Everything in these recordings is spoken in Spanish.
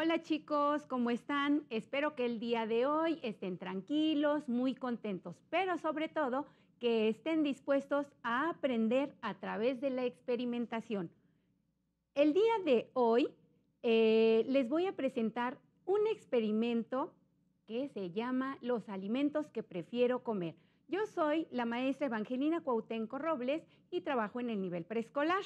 Hola chicos, ¿cómo están? Espero que el día de hoy estén tranquilos, muy contentos, pero sobre todo que estén dispuestos a aprender a través de la experimentación. El día de hoy eh, les voy a presentar un experimento que se llama Los alimentos que prefiero comer. Yo soy la maestra Evangelina Cuautenco Robles y trabajo en el nivel preescolar.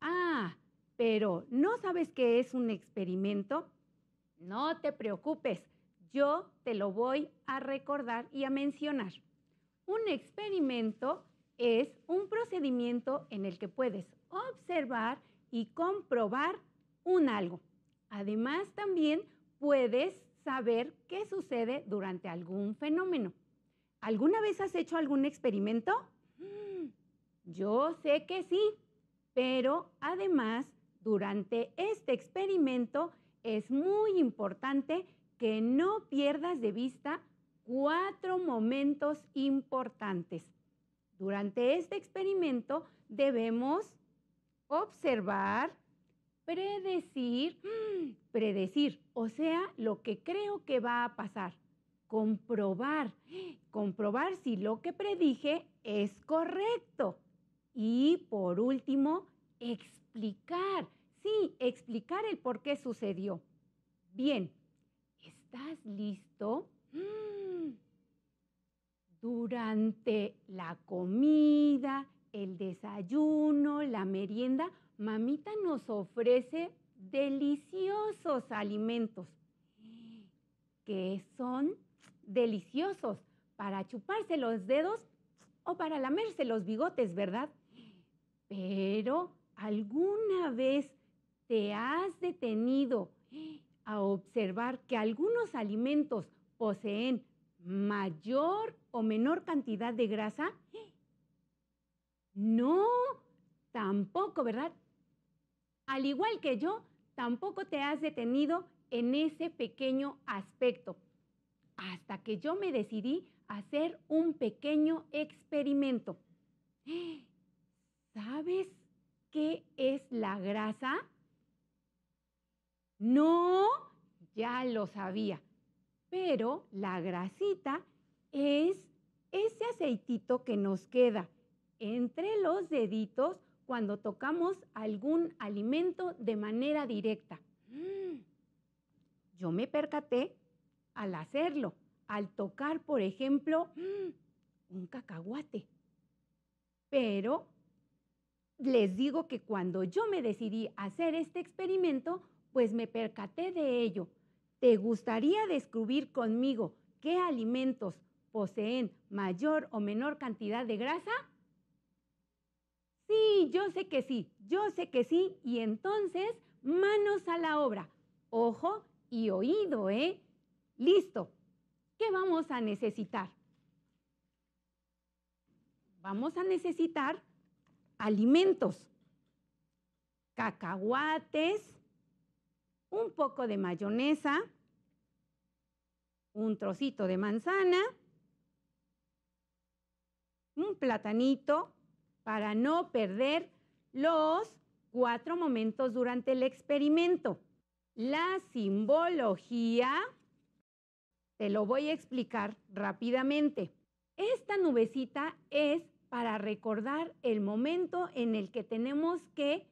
Ah, pero no sabes qué es un experimento, no te preocupes, yo te lo voy a recordar y a mencionar. Un experimento es un procedimiento en el que puedes observar y comprobar un algo. Además, también puedes saber qué sucede durante algún fenómeno. ¿Alguna vez has hecho algún experimento? Mm, yo sé que sí, pero además durante este experimento es muy importante que no pierdas de vista cuatro momentos importantes. Durante este experimento debemos observar, predecir, predecir, o sea, lo que creo que va a pasar, comprobar, comprobar si lo que predije es correcto. Y por último, explicar, sí, explicar el por qué sucedió. Bien, ¿estás listo? Mm. Durante la comida, el desayuno, la merienda, mamita nos ofrece deliciosos alimentos que son deliciosos para chuparse los dedos o para lamerse los bigotes, ¿verdad? Pero ¿Alguna vez te has detenido a observar que algunos alimentos poseen mayor o menor cantidad de grasa? No, tampoco, ¿verdad? Al igual que yo, tampoco te has detenido en ese pequeño aspecto, hasta que yo me decidí a hacer un pequeño experimento. ¿Sabes? qué es la grasa? No, ya lo sabía, pero la grasita es ese aceitito que nos queda entre los deditos cuando tocamos algún alimento de manera directa. Mm. Yo me percaté al hacerlo, al tocar, por ejemplo, mm. un cacahuate. Pero les digo que cuando yo me decidí hacer este experimento, pues me percaté de ello. ¿Te gustaría descubrir conmigo qué alimentos poseen mayor o menor cantidad de grasa? Sí, yo sé que sí, yo sé que sí. Y entonces, manos a la obra, ojo y oído, ¿eh? Listo. ¿Qué vamos a necesitar? Vamos a necesitar alimentos, cacahuates, un poco de mayonesa, un trocito de manzana, un platanito para no perder los cuatro momentos durante el experimento. La simbología, te lo voy a explicar rápidamente. Esta nubecita es para recordar el momento en el que tenemos que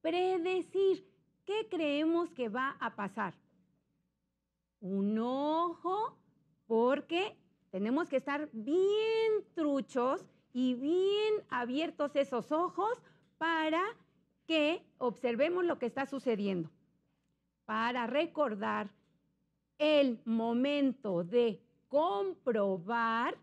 predecir qué creemos que va a pasar. Un ojo, porque tenemos que estar bien truchos y bien abiertos esos ojos para que observemos lo que está sucediendo. Para recordar el momento de comprobar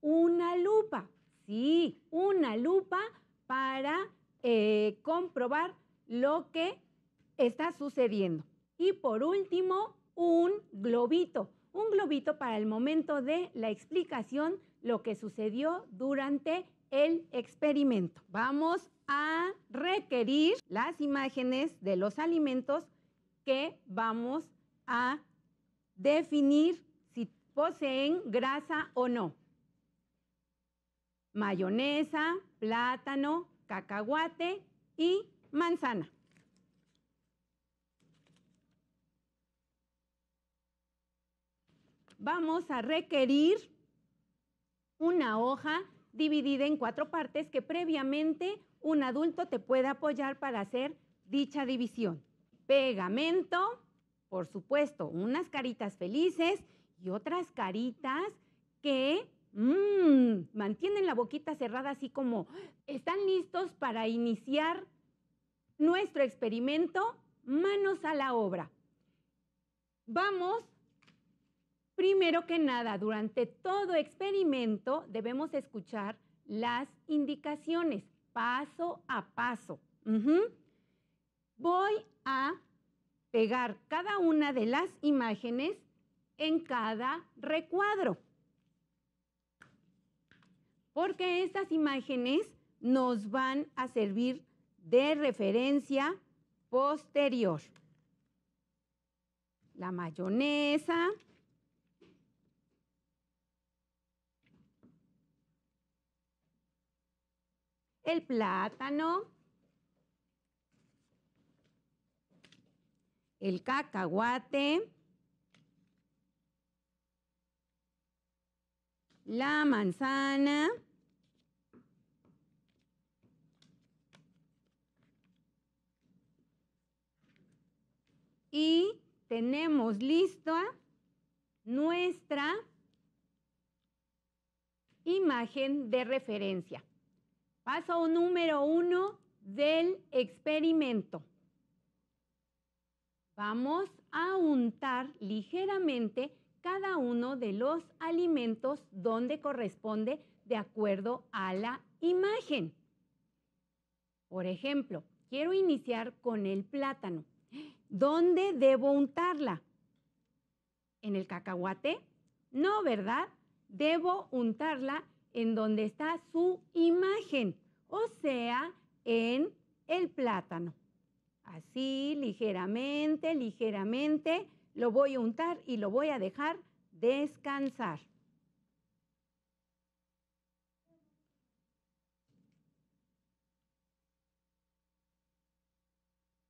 una lupa. Sí, una lupa para eh, comprobar lo que está sucediendo. Y por último, un globito. Un globito para el momento de la explicación, lo que sucedió durante el experimento. Vamos a requerir las imágenes de los alimentos que vamos a definir si poseen grasa o no mayonesa, plátano, cacahuate y manzana. Vamos a requerir una hoja dividida en cuatro partes que previamente un adulto te puede apoyar para hacer dicha división. Pegamento, por supuesto, unas caritas felices y otras caritas que Mmm, mantienen la boquita cerrada así como, ¿están listos para iniciar nuestro experimento? Manos a la obra. Vamos, primero que nada, durante todo experimento debemos escuchar las indicaciones paso a paso. Voy a pegar cada una de las imágenes en cada recuadro porque estas imágenes nos van a servir de referencia posterior. La mayonesa. El plátano. El cacahuate. la manzana. Y tenemos lista nuestra imagen de referencia. Paso número uno del experimento. Vamos a untar ligeramente cada uno de los alimentos donde corresponde de acuerdo a la imagen. Por ejemplo, quiero iniciar con el plátano. ¿Dónde debo untarla? ¿En el cacahuate? No, ¿verdad? Debo untarla en donde está su imagen, o sea, en el plátano. Así, ligeramente, ligeramente lo voy a untar y lo voy a dejar descansar.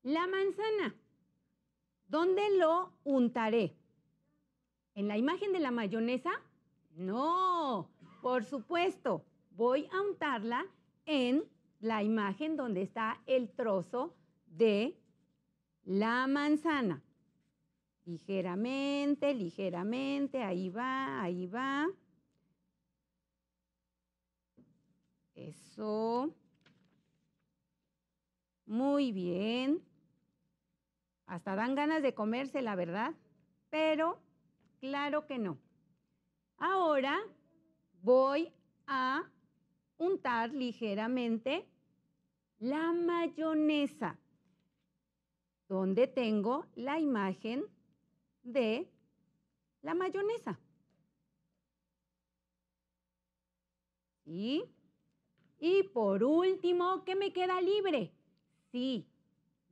La manzana, ¿dónde lo untaré? ¿En la imagen de la mayonesa? No, por supuesto, voy a untarla en la imagen donde está el trozo de la manzana. Ligeramente, ligeramente, ahí va, ahí va. Eso. Muy bien. Hasta dan ganas de comerse, la verdad, pero claro que no. Ahora voy a untar ligeramente la mayonesa, donde tengo la imagen de la mayonesa. ¿Sí? Y por último, ¿qué me queda libre? Sí,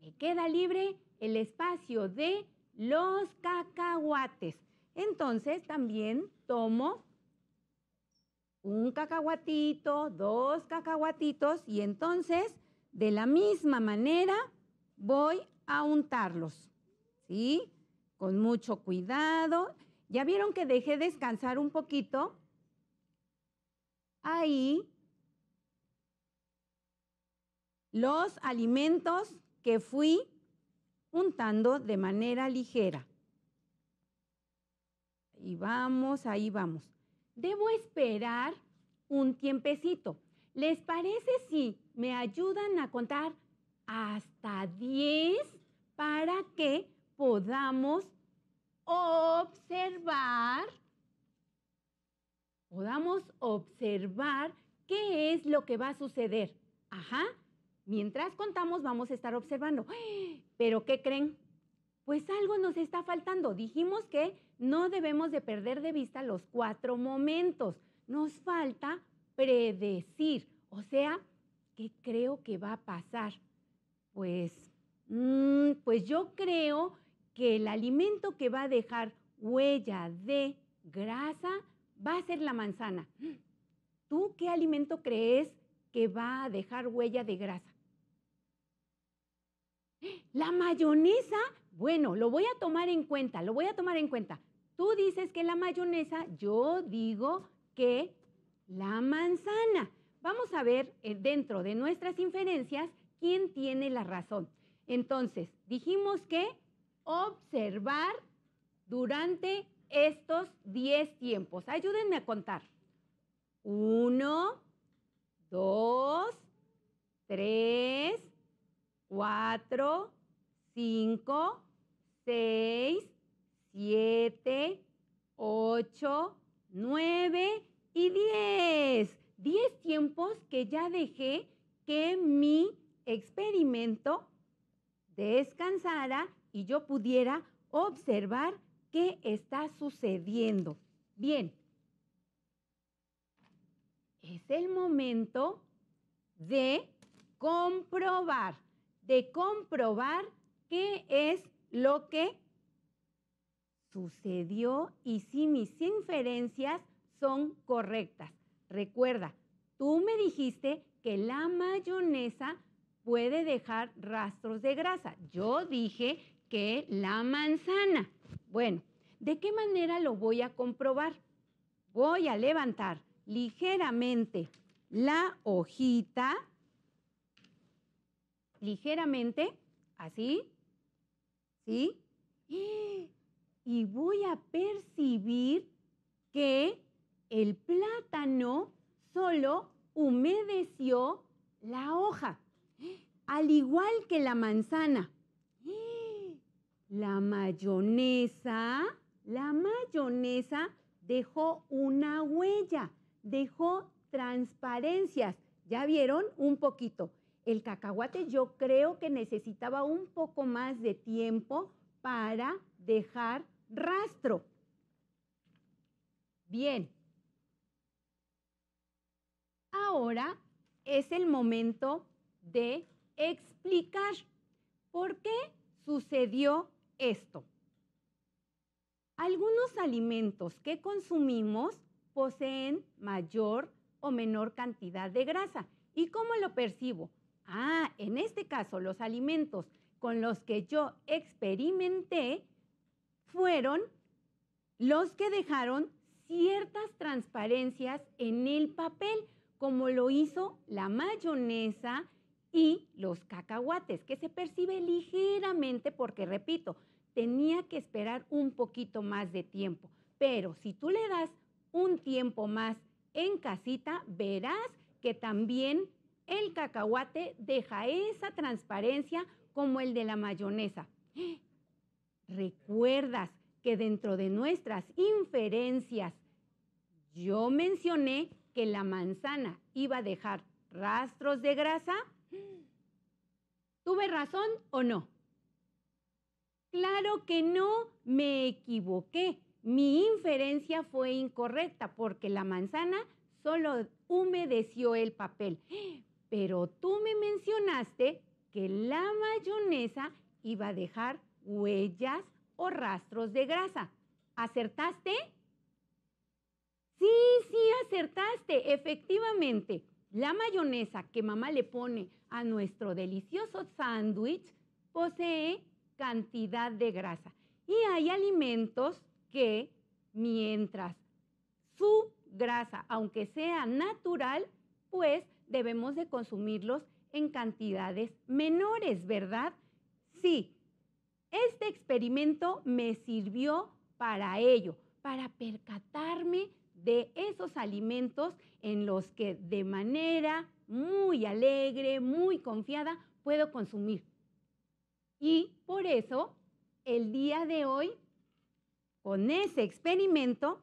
me queda libre el espacio de los cacahuates. Entonces también tomo un cacahuatito, dos cacahuatitos y entonces de la misma manera voy a untarlos. ¿Sí? con mucho cuidado. ¿Ya vieron que dejé descansar un poquito? Ahí los alimentos que fui untando de manera ligera. Y vamos, ahí vamos. Debo esperar un tiempecito. ¿Les parece si me ayudan a contar hasta 10 para que podamos observar, podamos observar qué es lo que va a suceder. Ajá, mientras contamos vamos a estar observando. Pero ¿qué creen? Pues algo nos está faltando. Dijimos que no debemos de perder de vista los cuatro momentos. Nos falta predecir, o sea, ¿qué creo que va a pasar? Pues, mm, pues yo creo que el alimento que va a dejar huella de grasa va a ser la manzana. ¿Tú qué alimento crees que va a dejar huella de grasa? La mayonesa, bueno, lo voy a tomar en cuenta, lo voy a tomar en cuenta. Tú dices que la mayonesa, yo digo que la manzana. Vamos a ver eh, dentro de nuestras inferencias quién tiene la razón. Entonces, dijimos que observar durante estos 10 tiempos. Ayúdenme a contar. 1, 2, 3, 4, 5, 6, 7, 8, 9 y 10. 10 tiempos que ya dejé que mi experimento descansara y yo pudiera observar qué está sucediendo. Bien, es el momento de comprobar, de comprobar qué es lo que sucedió y si mis inferencias son correctas. Recuerda, tú me dijiste que la mayonesa puede dejar rastros de grasa. Yo dije que la manzana. Bueno, ¿de qué manera lo voy a comprobar? Voy a levantar ligeramente la hojita, ligeramente, así, ¿sí? Y voy a percibir que el plátano solo humedeció la hoja, al igual que la manzana. La mayonesa, la mayonesa dejó una huella, dejó transparencias. ¿Ya vieron? Un poquito. El cacahuate yo creo que necesitaba un poco más de tiempo para dejar rastro. Bien. Ahora es el momento de explicar por qué sucedió esto. Algunos alimentos que consumimos poseen mayor o menor cantidad de grasa. ¿Y cómo lo percibo? Ah, en este caso, los alimentos con los que yo experimenté fueron los que dejaron ciertas transparencias en el papel, como lo hizo la mayonesa, y los cacahuates, que se percibe ligeramente porque, repito, tenía que esperar un poquito más de tiempo. Pero si tú le das un tiempo más en casita, verás que también el cacahuate deja esa transparencia como el de la mayonesa. ¿Recuerdas que dentro de nuestras inferencias yo mencioné que la manzana iba a dejar rastros de grasa? ¿Tuve razón o no? Claro que no, me equivoqué. Mi inferencia fue incorrecta porque la manzana solo humedeció el papel. Pero tú me mencionaste que la mayonesa iba a dejar huellas o rastros de grasa. ¿Acertaste? Sí, sí, acertaste, efectivamente. La mayonesa que mamá le pone a nuestro delicioso sándwich posee cantidad de grasa y hay alimentos que mientras su grasa, aunque sea natural, pues debemos de consumirlos en cantidades menores, ¿verdad? Sí, este experimento me sirvió para ello, para percatarme de esos alimentos en los que de manera muy alegre, muy confiada, puedo consumir. Y por eso, el día de hoy, con ese experimento,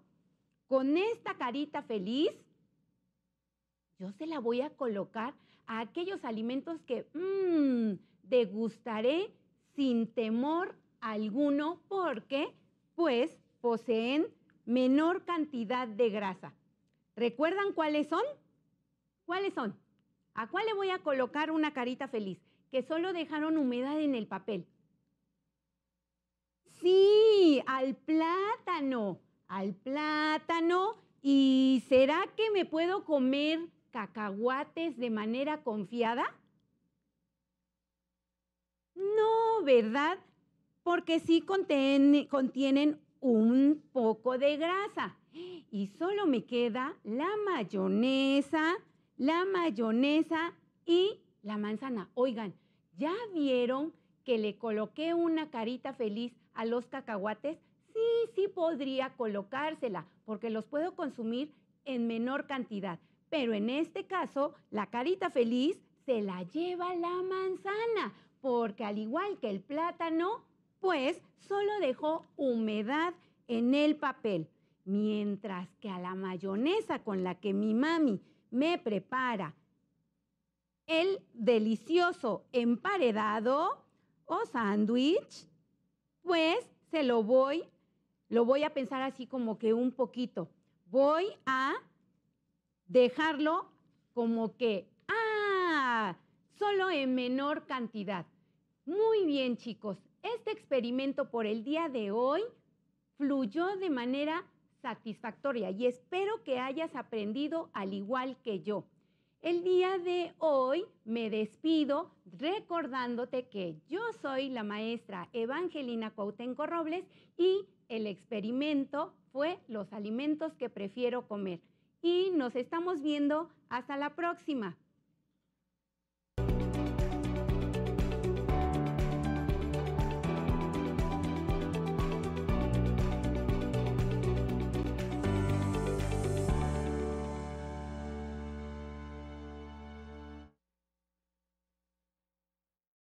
con esta carita feliz, yo se la voy a colocar a aquellos alimentos que mmm, degustaré sin temor alguno porque pues poseen menor cantidad de grasa. ¿Recuerdan cuáles son? ¿Cuáles son? ¿A cuál le voy a colocar una carita feliz? Que solo dejaron humedad en el papel. Sí, al plátano, al plátano. ¿Y será que me puedo comer cacahuates de manera confiada? No, ¿verdad? Porque sí contienen, contienen un poco de grasa. Y solo me queda la mayonesa, la mayonesa y la manzana. Oigan, ¿ya vieron que le coloqué una carita feliz a los cacahuates? Sí, sí podría colocársela porque los puedo consumir en menor cantidad. Pero en este caso, la carita feliz se la lleva la manzana porque al igual que el plátano, pues solo dejó humedad en el papel, mientras que a la mayonesa con la que mi mami me prepara el delicioso emparedado o sándwich, pues se lo voy, lo voy a pensar así como que un poquito. Voy a dejarlo como que, ah, solo en menor cantidad. Muy bien, chicos. Este experimento por el día de hoy fluyó de manera satisfactoria y espero que hayas aprendido al igual que yo. El día de hoy me despido recordándote que yo soy la maestra Evangelina Cuautenco Robles y el experimento fue los alimentos que prefiero comer. Y nos estamos viendo hasta la próxima.